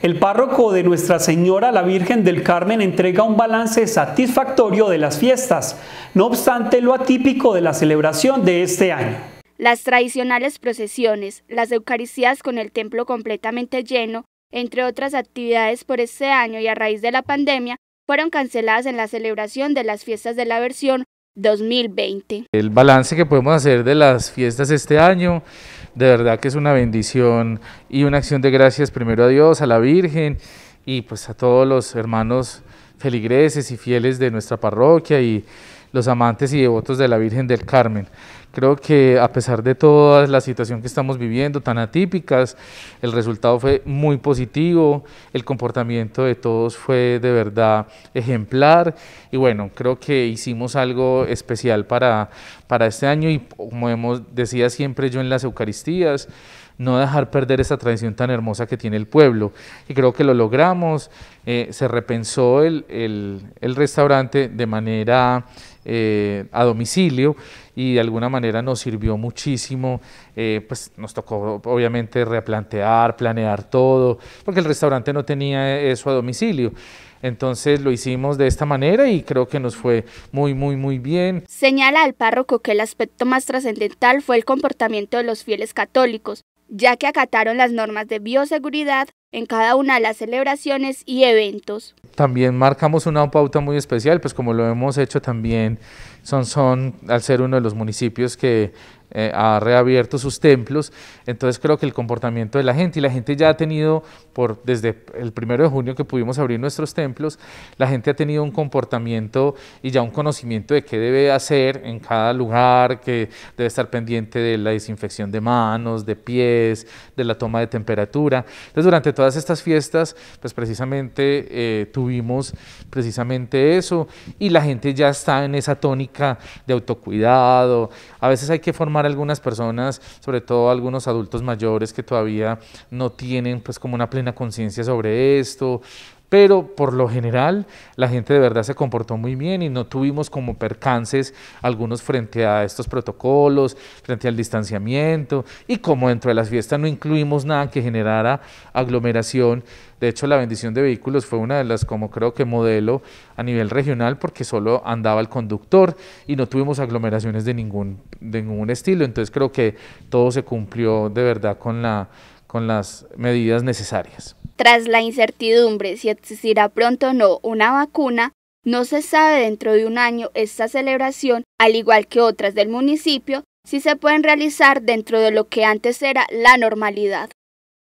El párroco de Nuestra Señora la Virgen del Carmen entrega un balance satisfactorio de las fiestas, no obstante lo atípico de la celebración de este año. Las tradicionales procesiones, las Eucaristías con el templo completamente lleno, entre otras actividades por este año y a raíz de la pandemia, fueron canceladas en la celebración de las fiestas de la versión 2020. El balance que podemos hacer de las fiestas este año, de verdad que es una bendición y una acción de gracias primero a Dios, a la Virgen y pues a todos los hermanos feligreses y fieles de nuestra parroquia y los amantes y devotos de la Virgen del Carmen. Creo que a pesar de toda la situación que estamos viviendo, tan atípicas, el resultado fue muy positivo, el comportamiento de todos fue de verdad ejemplar y bueno, creo que hicimos algo especial para, para este año y como hemos, decía siempre yo en las Eucaristías, no dejar perder esa tradición tan hermosa que tiene el pueblo. Y creo que lo logramos, eh, se repensó el, restaurante de manera eh, a domicilio y de alguna manera nos sirvió muchísimo, eh, pues nos tocó obviamente replantear, planear todo, porque el restaurante no tenía eso a domicilio. Entonces lo hicimos de esta manera y creo que nos fue muy, muy, muy bien. Señala al párroco que el aspecto más trascendental fue el comportamiento de los fieles católicos, ya que acataron las normas de bioseguridad en cada una de las celebraciones y eventos. También marcamos una pauta muy especial, pues como lo hemos hecho también, son, son al ser uno de los municipios que eh, ha reabierto sus templos. Entonces creo que el comportamiento de la gente, y la gente ya ha tenido, por, desde el primero de junio que pudimos abrir nuestros templos, la gente ha tenido un comportamiento y ya un conocimiento de qué debe hacer en cada lugar, que debe estar pendiente de la desinfección de manos, de pies, de la toma de temperatura. Entonces durante todas estas fiestas, pues precisamente eh, tuvimos precisamente eso y la gente ya está en esa tónica de autocuidado. A veces hay que formar algunas personas, sobre todo algunos adultos mayores que todavía no tienen pues como una plena conciencia sobre esto pero por lo general la gente de verdad se comportó muy bien y no tuvimos como percances algunos frente a estos protocolos, frente al distanciamiento y como dentro de las fiestas no incluimos nada que generara aglomeración, de hecho la bendición de vehículos fue una de las como creo que modelo a nivel regional porque solo andaba el conductor y no tuvimos aglomeraciones de ningún, de ningún estilo, entonces creo que todo se cumplió de verdad con, la, con las medidas necesarias. Tras la incertidumbre si existirá pronto o no una vacuna, no se sabe dentro de un año esta celebración, al igual que otras del municipio, si se pueden realizar dentro de lo que antes era la normalidad.